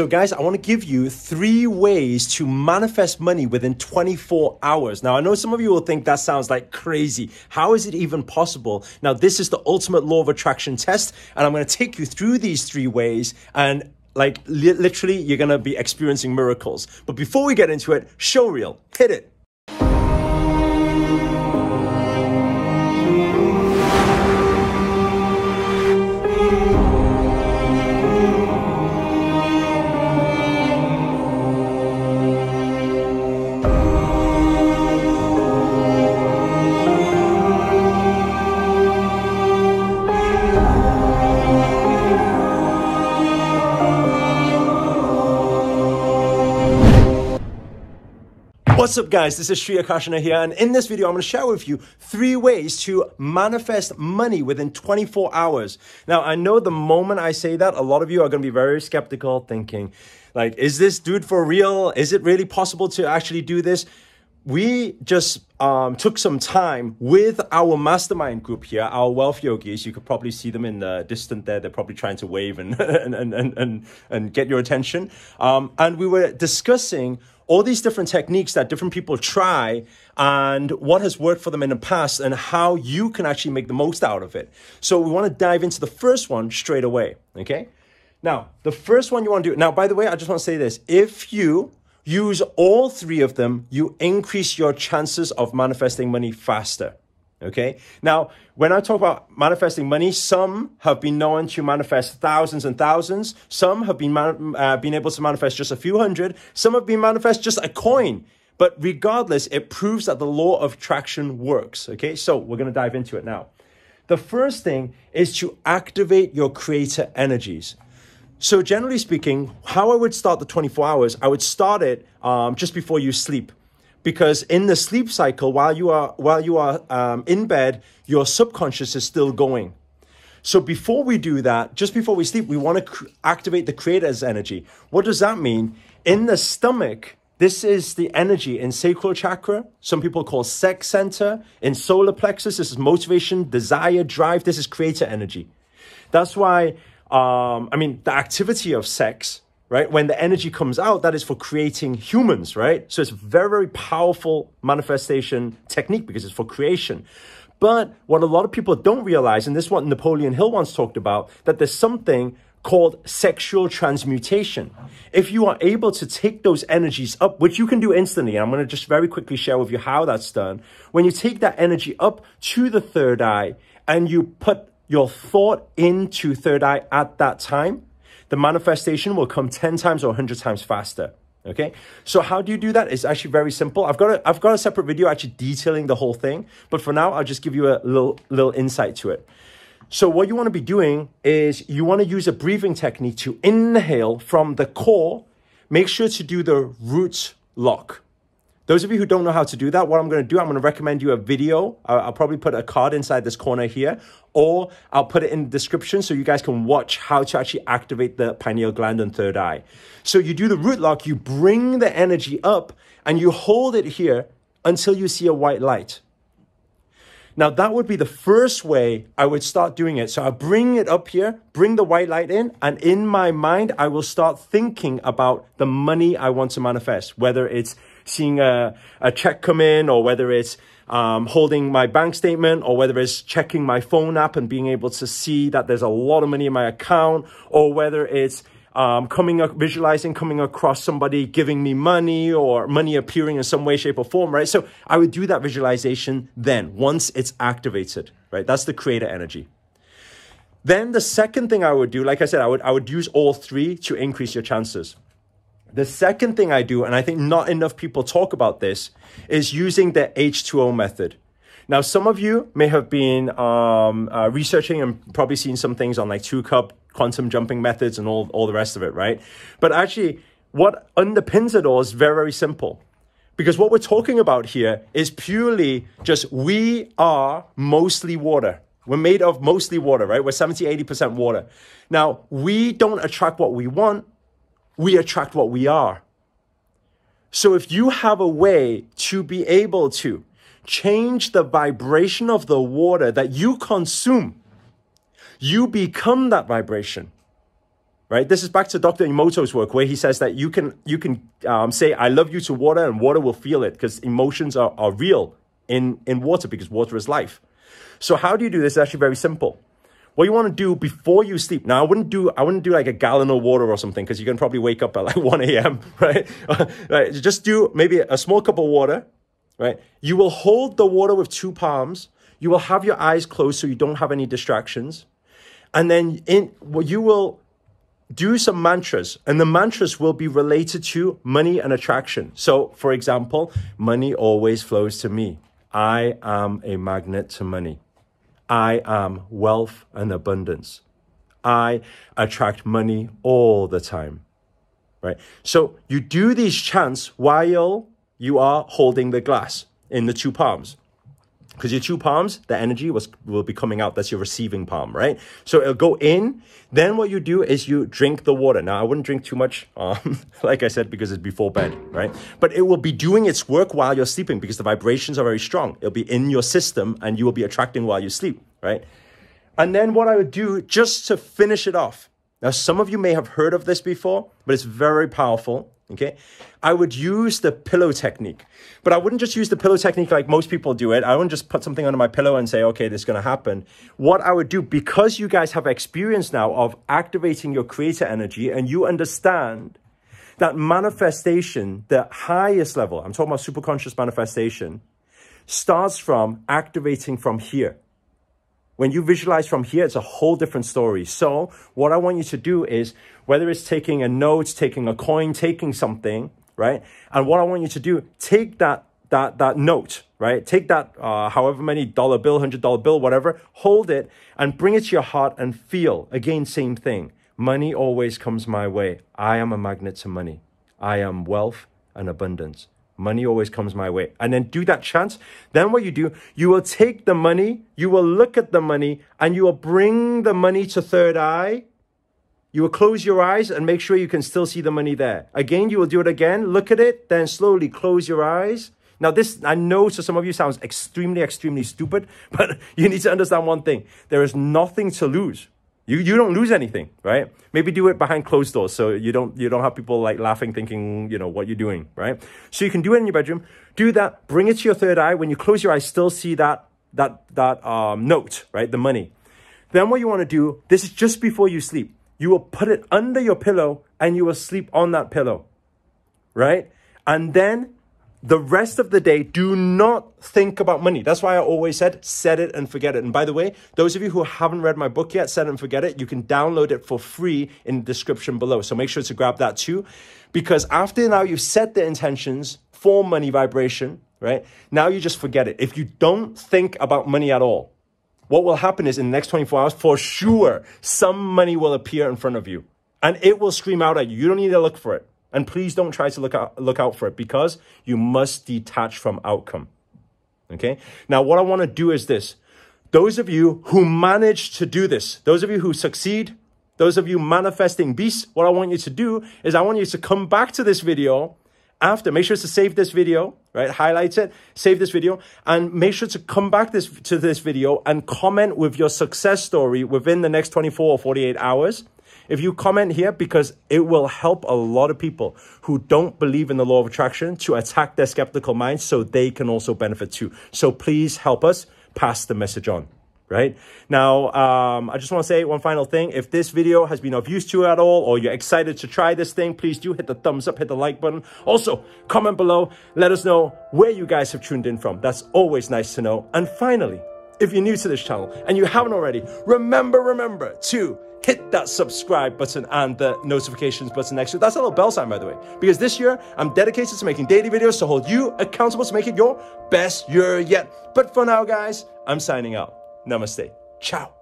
So, guys, I want to give you three ways to manifest money within 24 hours. Now, I know some of you will think that sounds like crazy. How is it even possible? Now, this is the ultimate law of attraction test, and I'm going to take you through these three ways and like li- literally you're going to be experiencing miracles. But before we get into it, show reel, hit it. What's up guys, this is Sri Akashana here and in this video I'm going to share with you three ways to manifest money within 24 hours. Now I know the moment I say that a lot of you are going to be very skeptical thinking like is this dude for real? Is it really possible to actually do this? we just um, took some time with our mastermind group here, our wealth yogis. You could probably see them in the distance there. They're probably trying to wave and and and and and, and get your attention. Um, and we were discussing all these different techniques that different people try and what has worked for them in the past and how you can actually make the most out of it. So we want to dive into the first one straight away, okay? Now, the first one you want to do, now, by the way, I just want to say this. If you use all three of them, you increase your chances of manifesting money faster. Okay. Now, when I talk about manifesting money, some have been known to manifest thousands and thousands. Some have been uh, been able to manifest just a few hundred. Some have been manifest just a coin. But regardless, it proves that the law of attraction works. Okay. So we're going to dive into it now. The first thing is to activate your creator energies. So, generally speaking, how I would start the 24 hours, I would start it um, just before you sleep because in the sleep cycle while you are while you are um, in bed your subconscious is still going so before we do that just before we sleep we want to cr- activate the creator's energy what does that mean in the stomach this is the energy in sacral chakra some people call sex center in solar plexus this is motivation desire drive this is creator energy that's why um, i mean the activity of sex right? When the energy comes out, that is for creating humans, right? So it's a very, very powerful manifestation technique because it's for creation. But what a lot of people don't realize, and this is what Napoleon Hill once talked about, that there's something called sexual transmutation. If you are able to take those energies up, which you can do instantly, I'm going to just very quickly share with you how that's done. When you take that energy up to the third eye and you put your thought into third eye at that time, the manifestation will come 10 times or 100 times faster. Okay, so how do you do that? It's actually very simple. I've got a, I've got a separate video actually detailing the whole thing, but for now, I'll just give you a little, little insight to it. So what you want to be doing is you want to use a breathing technique to inhale from the core. Make sure to do the root lock. Those of you who don't know how to do that, what I'm going to do, I'm going to recommend you a video. I'll, probably put a card inside this corner here, or I'll put it in the description so you guys can watch how to actually activate the pineal gland and third eye. So you do the root lock, you bring the energy up, and you hold it here until you see a white light. Now, that would be the first way I would start doing it. So I bring it up here, bring the white light in, and in my mind, I will start thinking about the money I want to manifest, whether it's seeing a, a check come in or whether it's um, holding my bank statement or whether it's checking my phone app and being able to see that there's a lot of money in my account or whether it's um, coming up, visualizing coming across somebody giving me money or money appearing in some way, shape, or form, right? So I would do that visualization then once it's activated, right? That's the creator energy. Then the second thing I would do, like I said, I would I would use all three to increase your chances. The second thing I do, and I think not enough people talk about this, is using the H2O method. Now, some of you may have been um, uh, researching and probably seen some things on like two cup quantum jumping methods and all, all the rest of it, right? But actually, what underpins it all is very, very simple. Because what we're talking about here is purely just we are mostly water. We're made of mostly water, right? We're 70, 80% water. Now, we don't attract what we want we attract what we are. So if you have a way to be able to change the vibration of the water that you consume, you become that vibration. Right? This is back to Dr. Emoto's work where he says that you can, you can um, say, I love you to water and water will feel it because emotions are, are real in, in water because water is life. So how do you do this? It's actually very simple what you want to do before you sleep. Now, I wouldn't do I wouldn't do like a gallon of water or something because you can probably wake up at like 1 a.m. Right? right? Just do maybe a small cup of water. Right? You will hold the water with two palms. You will have your eyes closed so you don't have any distractions, and then in well, you will do some mantras, and the mantras will be related to money and attraction. So, for example, money always flows to me. I am a magnet to money. I am wealth and abundance. I attract money all the time. Right? So you do these chants while you are holding the glass in the two palms because your two palms, the energy was will be coming out. That's your receiving palm, right? So it'll go in. Then what you do is you drink the water. Now I wouldn't drink too much, um, like I said, because it's before bed, right? But it will be doing its work while you're sleeping because the vibrations are very strong. It'll be in your system, and you will be attracting while you sleep, right? And then what I would do just to finish it off. Now some of you may have heard of this before, but it's very powerful. Okay. I would use the pillow technique, but I wouldn't just use the pillow technique like most people do it. I wouldn't just put something under my pillow and say, okay, this is going to happen. What I would do, because you guys have experience now of activating your creator energy and you understand that manifestation, the highest level, I'm talking about superconscious manifestation, starts from activating from here. When you visualize from here, it's a whole different story. So what I want you to do is whether it's taking a note, taking a coin, taking something, right? And what I want you to do, take that that that note, right? Take that uh, however many dollar bill, hundred dollar bill, whatever, hold it and bring it to your heart and feel. Again, same thing. Money always comes my way. I am a magnet to money. I am wealth and abundance. Money always comes my way. And then do that chance. Then what you do, you will take the money, you will look at the money, and you will bring the money to third eye. You will close your eyes and make sure you can still see the money there. Again, you will do it again. Look at it, then slowly close your eyes. Now, this I know to some of you sounds extremely, extremely stupid, but you need to understand one thing there is nothing to lose. You, you don't lose anything, right? Maybe do it behind closed doors so you don't you don't have people like laughing, thinking you know what you're doing, right? So you can do it in your bedroom. Do that. Bring it to your third eye. When you close your eyes, still see that that that um, note, right? The money. Then what you want to do? This is just before you sleep. You will put it under your pillow and you will sleep on that pillow, right? And then the rest of the day, do not think about money. That's why I always said, set it and forget it. And by the way, those of you who haven't read my book yet, Set It and Forget It, you can download it for free in the description below. So make sure to grab that too. Because after now you've set the intentions for money vibration, right? Now you just forget it. If you don't think about money at all, what will happen is in the next 24 hours, for sure, some money will appear in front of you and it will scream out at you. You don't need to look for it. And please don't try to look out, look out for it because you must detach from outcome. Okay. Now, what I want to do is this. Those of you who manage to do this, those of you who succeed, those of you manifesting beasts, what I want you to do is I want you to come back to this video after. Make sure to save this video, right? Highlight it, save this video, and make sure to come back this, to this video and comment with your success story within the next 24 or 48 hours if you comment here because it will help a lot of people who don't believe in the law of attraction to attack their skeptical minds so they can also benefit too. So please help us pass the message on right? Now, um, I just want to say one final thing. If this video has been of use to you at all, or you're excited to try this thing, please do hit the thumbs up, hit the like button. Also, comment below. Let us know where you guys have tuned in from. That's always nice to know. And finally, if you're new to this channel and you haven't already, remember, remember to hit that subscribe button and the notifications button next to it. That's a little bell sign, by the way, because this year I'm dedicated to making daily videos to hold you accountable to make it your best year yet. But for now, guys, I'm signing out. Namaste. Ciao.